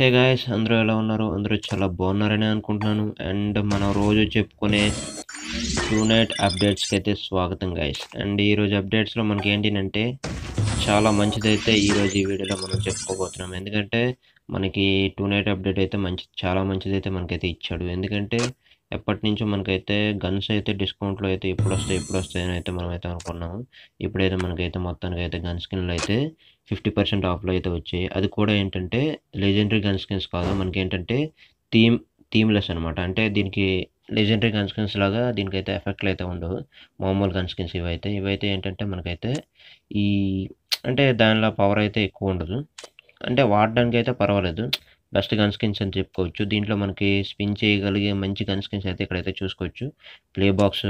hey guys అందరూ ఎలా ఉన్నారు అందరూ చాలా బాగున్నారని అనుకుంటున్నాను అండ్ మనం రోజు చెప్పుకునే టూ నైట్ అప్డేట్స్కి అయితే స్వాగతం గాయస్ అండ్ ఈరోజు అప్డేట్స్లో మనకి ఏంటంటే చాలా మంచిదైతే ఈరోజు ఈ వీడియోలో మనం చెప్పుకోబోతున్నాం ఎందుకంటే మనకి టూ నైట్ అప్డేట్ అయితే మంచి చాలా మంచిదైతే మనకైతే ఇచ్చాడు ఎందుకంటే ఎప్పటి నుంచో మనకైతే గన్స్ అయితే డిస్కౌంట్లో అయితే ఇప్పుడు వస్తాయి ఇప్పుడు అని అయితే మనం అయితే అనుకున్నాము ఇప్పుడైతే మనకైతే మొత్తానికి అయితే గన్ స్కిన్లు అయితే ఫిఫ్టీ పర్సెంట్ ఆఫ్లో అయితే వచ్చాయి అది కూడా ఏంటంటే లెజెండరీ గన్ స్కిన్స్ కాదు మనకి ఏంటంటే థీమ్ థీమ్లెస్ అనమాట అంటే దీనికి లెజెండరీ గన్ స్కిన్స్ లాగా దీనికైతే ఎఫెక్ట్లు అయితే ఉండవు మామూలు గన్ స్కిన్స్ ఇవైతే ఇవైతే ఏంటంటే మనకైతే ఈ అంటే దానిలో పవర్ అయితే ఎక్కువ ఉండదు అంటే వాడడానికి అయితే పర్వాలేదు బెస్ట్ గన్ స్కిన్స్ అని చెప్పుకోవచ్చు దీంట్లో మనకి స్పిన్ చేయగలిగే మంచి గన్ స్కిన్స్ అయితే ఇక్కడైతే చూసుకోవచ్చు ప్లే బాక్స్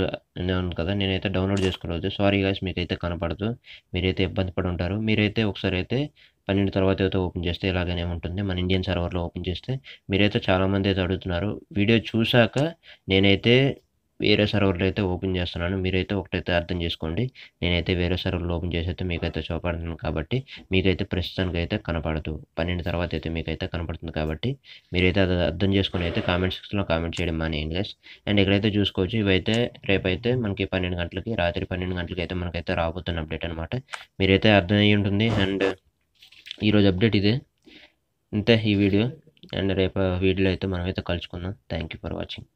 ఉంది కదా నేనైతే డౌన్లోడ్ చేసుకోవచ్చు సారీ మీకు మీకైతే కనపడదు మీరైతే ఇబ్బంది పడి ఉంటారు మీరైతే ఒకసారి అయితే పన్నెండు తర్వాత అయితే ఓపెన్ చేస్తే ఇలాగనే ఉంటుంది మన ఇండియన్ సర్వర్లో ఓపెన్ చేస్తే మీరైతే చాలామంది అయితే అడుగుతున్నారు వీడియో చూశాక నేనైతే వేరే సర్వర్లో అయితే ఓపెన్ చేస్తున్నాను మీరైతే ఒకటైతే అర్థం చేసుకోండి నేనైతే వేరే సర్వర్లో ఓపెన్ చేసి అయితే మీకైతే చూపడుతున్నాను కాబట్టి మీకైతే ప్రస్తుతానికి అయితే కనపడదు పన్నెండు తర్వాత అయితే మీకైతే కనపడుతుంది కాబట్టి మీరైతే అది అర్థం చేసుకుని అయితే కామెంట్ సెక్షన్లో కామెంట్ చేయడం మానేయండి గైస్ అండ్ ఇక్కడైతే చూసుకోవచ్చు ఇవైతే రేపైతే మనకి పన్నెండు గంటలకి రాత్రి పన్నెండు గంటలకి అయితే మనకైతే రాబోతున్న అప్డేట్ అనమాట మీరైతే అర్థం అయ్యి ఉంటుంది అండ్ ఈరోజు అప్డేట్ ఇదే ఇంతే ఈ వీడియో అండ్ రేపు వీడియోలో అయితే మనమైతే కలుసుకుందాం థ్యాంక్ యూ ఫర్ వాచింగ్